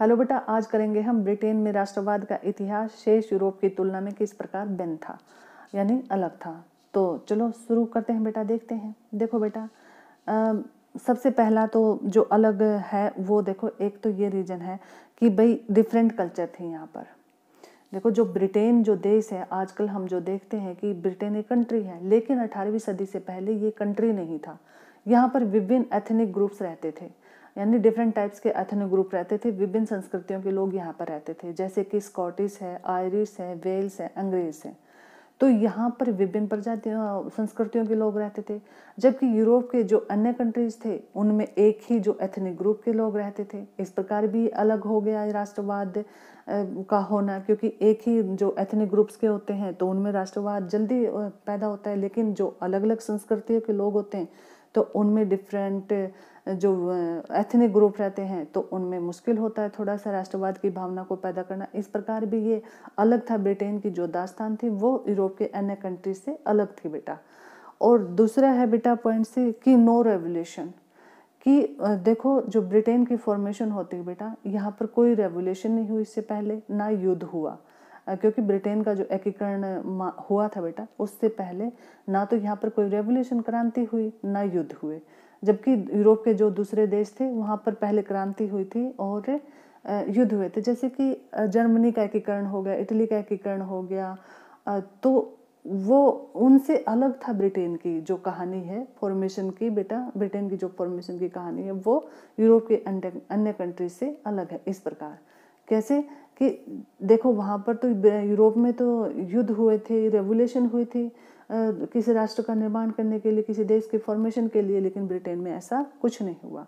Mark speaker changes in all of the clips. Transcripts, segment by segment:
Speaker 1: hello बेटा आज करेंगे हम ब्रिटेन में राष्ट्रवाद का इतिहास शेष यूरोप की तुलना में किस प्रकार भिन्न था यानी अलग था तो चलो शुरू करते हैं बेटा देखते हैं देखो बेटा सबसे पहला तो जो अलग है वो देखो एक तो ये रीजन है कि भाई डिफरेंट कल्चर थे यहाँ पर देखो जो ब्रिटेन जो देश है आजकल हम जो देखते हैं कि ब्रिटेन एक कंट्री है लेकिन अठारहवीं सदी से पहले ये कंट्री नहीं था यहाँ पर विभिन्न एथनिक ग्रुप्स रहते थे यानी डिफरेंट टाइप्स के एथनिक ग्रुप रहते थे विभिन्न संस्कृतियों के लोग यहाँ पर रहते थे जैसे कि स्कॉटिश है आयरिश है वेल्स है अंग्रेज है तो यहाँ पर विभिन्न प्रजातियों संस्कृतियों के लोग रहते थे जबकि यूरोप के जो अन्य कंट्रीज थे उनमें एक ही जो एथनिक ग्रुप के लोग रहते थे इस प्रकार भी अलग हो गया राष्ट्रवाद का होना क्योंकि एक ही जो एथनिक ग्रुप्स के होते हैं तो उनमें राष्ट्रवाद जल्दी पैदा होता है लेकिन जो अलग अलग संस्कृतियों के लोग होते हैं तो उनमें डिफरेंट जो एथनिक ग्रुप रहते हैं तो उनमें मुश्किल होता है थोड़ा सा राष्ट्रवाद की भावना को पैदा करना इस प्रकार भी ये अलग था ब्रिटेन की जो दास्तान थी वो यूरोप के अन्य कंट्री से अलग थी बेटा और दूसरा है बेटा पॉइंट से कि नो रेवोल्यूशन कि देखो जो ब्रिटेन की फॉर्मेशन होती है बेटा यहाँ पर कोई रेवोल्यूशन नहीं हुई इससे पहले ना युद्ध हुआ क्योंकि ब्रिटेन का जो एकीकरण हुआ था बेटा उससे पहले ना तो यहाँ पर कोई रेवोल्यूशन क्रांति हुई ना युद्ध हुए जबकि यूरोप के जो दूसरे देश थे वहाँ पर पहले क्रांति हुई थी और युद्ध हुए थे जैसे कि जर्मनी का एकीकरण हो गया इटली का एकीकरण हो गया तो वो उनसे अलग था ब्रिटेन की जो कहानी है फॉर्मेशन की बेटा ब्रिटेन की जो फॉर्मेशन की कहानी है वो यूरोप के अन्य कंट्री से अलग है इस प्रकार कैसे कि देखो वहाँ पर तो यूरोप में तो युद्ध हुए थे रेवोल्यूशन हुई थी किसी राष्ट्र का निर्माण करने के लिए किसी देश के फॉर्मेशन के लिए लेकिन ब्रिटेन में ऐसा कुछ नहीं हुआ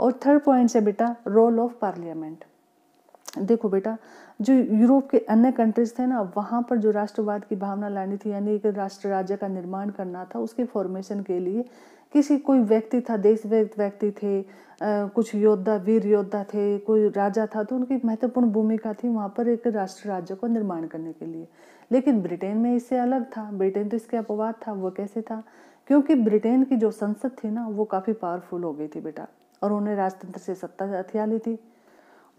Speaker 1: और थर्ड पॉइंट से बेटा रोल ऑफ पार्लियामेंट देखो बेटा जो यूरोप के अन्य कंट्रीज थे ना वहाँ पर जो राष्ट्रवाद की भावना लानी थी यानी एक राष्ट्र राज्य का निर्माण करना था उसके फॉर्मेशन के लिए किसी कोई व्यक्ति था व्यक्त व्यक्ति थे आ, कुछ योद्धा वीर योद्धा थे कोई राजा था तो उनकी महत्वपूर्ण भूमिका थी वहाँ पर एक राष्ट्र राज्य को निर्माण करने के लिए लेकिन ब्रिटेन में इससे अलग था ब्रिटेन तो इसके अपवाद था वो कैसे था क्योंकि ब्रिटेन की जो संसद थी ना वो काफ़ी पावरफुल हो गई थी बेटा और उन्हें राजतंत्र से सत्ता हथिया ली थी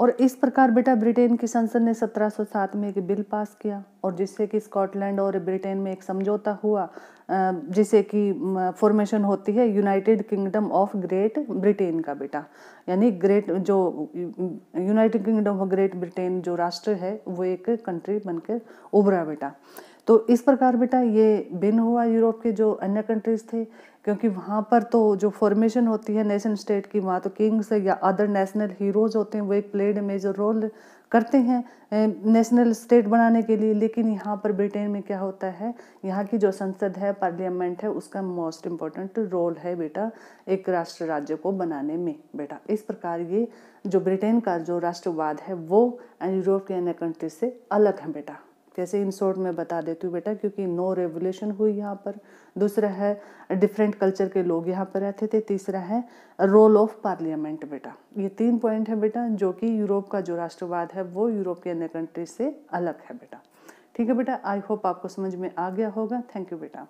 Speaker 1: और इस प्रकार बेटा ब्रिटेन की संसद ने 1707 में एक बिल पास किया और जिससे कि स्कॉटलैंड और ब्रिटेन में एक समझौता हुआ जिसे कि फॉर्मेशन होती है United Kingdom of Great Britain का बेटा यानी ग्रेट जो United Kingdom of Great Britain जो राष्ट्र है वो एक कंट्री बनकर उभरा बेटा तो इस प्रकार बेटा ये बिन हुआ यूरोप के जो अन्य कंट्रीज़ थे क्योंकि वहाँ पर तो जो फॉर्मेशन होती है नेशन स्टेट की वहाँ तो किंग्स या अदर नेशनल हीरोज़ होते हैं वो एक प्लेड मेजर रोल करते हैं नेशनल स्टेट बनाने के लिए लेकिन यहाँ पर ब्रिटेन में क्या होता है यहाँ की जो संसद है पार्लियामेंट है उसका मोस्ट इम्पॉर्टेंट रोल है बेटा एक राष्ट्र राज्य को बनाने में बेटा इस प्रकार ये जो ब्रिटेन का जो राष्ट्रवाद है वो यूरोप के अन्य कंट्री से अलग है बेटा जैसे इन शॉर्ट में बता देती हूँ बेटा क्योंकि नो रेवोल्यूशन हुई यहाँ पर दूसरा है डिफरेंट कल्चर के लोग यहाँ पर रहते थे तीसरा है रोल ऑफ पार्लियामेंट बेटा ये तीन पॉइंट है बेटा जो कि यूरोप का जो राष्ट्रवाद है वो यूरोप के अन्य कंट्री से अलग है बेटा ठीक है बेटा आई होप आपको समझ में आ गया होगा थैंक यू बेटा